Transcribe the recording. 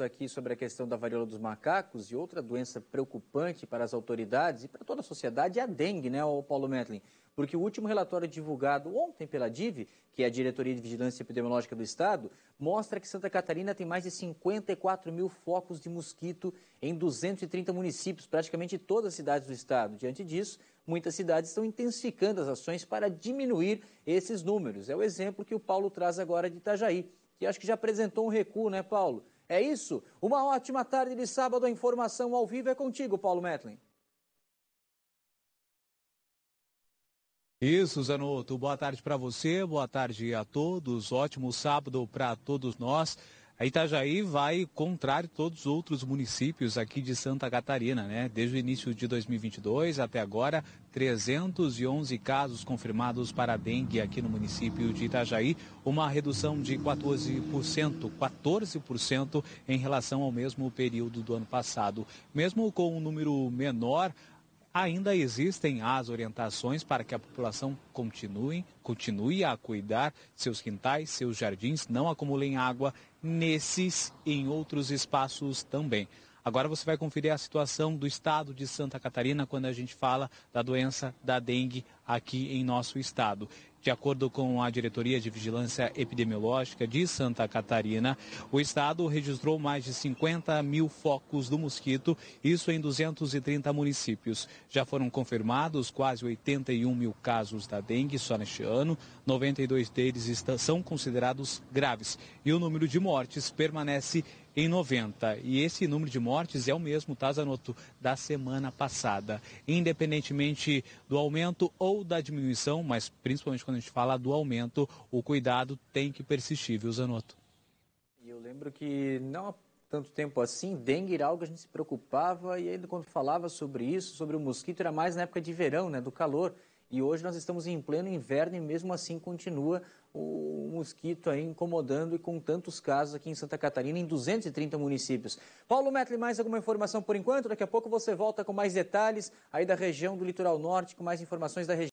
aqui sobre a questão da varíola dos macacos e outra doença preocupante para as autoridades e para toda a sociedade é a dengue, né, Paulo Metlin? Porque o último relatório divulgado ontem pela DIV, que é a Diretoria de Vigilância Epidemiológica do Estado, mostra que Santa Catarina tem mais de 54 mil focos de mosquito em 230 municípios, praticamente todas as cidades do Estado. Diante disso, muitas cidades estão intensificando as ações para diminuir esses números. É o exemplo que o Paulo traz agora de Itajaí, que acho que já apresentou um recuo, né, Paulo? É isso. Uma ótima tarde de sábado. A informação ao vivo é contigo, Paulo Metlin. Isso, Zanotto. Boa tarde para você, boa tarde a todos. Ótimo sábado para todos nós. A Itajaí vai contrário todos os outros municípios aqui de Santa Catarina, né? Desde o início de 2022 até agora, 311 casos confirmados para dengue aqui no município de Itajaí, uma redução de 14%, 14% em relação ao mesmo período do ano passado. Mesmo com um número menor, ainda existem as orientações para que a população continue, continue a cuidar seus quintais, seus jardins, não acumulem água nesses e em outros espaços também. Agora você vai conferir a situação do estado de Santa Catarina quando a gente fala da doença da dengue aqui em nosso estado. De acordo com a Diretoria de Vigilância Epidemiológica de Santa Catarina, o estado registrou mais de 50 mil focos do mosquito, isso em 230 municípios. Já foram confirmados quase 81 mil casos da dengue só neste ano, 92 deles são considerados graves e o número de mortes permanece em 90. E esse número de mortes é o mesmo, tá, Zanotto, da semana passada. Independentemente do aumento ou da diminuição, mas principalmente quando a gente fala do aumento, o cuidado tem que persistir, viu, Zanotto? eu lembro que não há tanto tempo assim, dengue era algo que a gente se preocupava e ainda quando falava sobre isso, sobre o mosquito, era mais na época de verão, né, do calor. E hoje nós estamos em pleno inverno e mesmo assim continua o mosquito aí incomodando e com tantos casos aqui em Santa Catarina, em 230 municípios. Paulo Metli, mais alguma informação por enquanto? Daqui a pouco você volta com mais detalhes aí da região do litoral norte, com mais informações da região.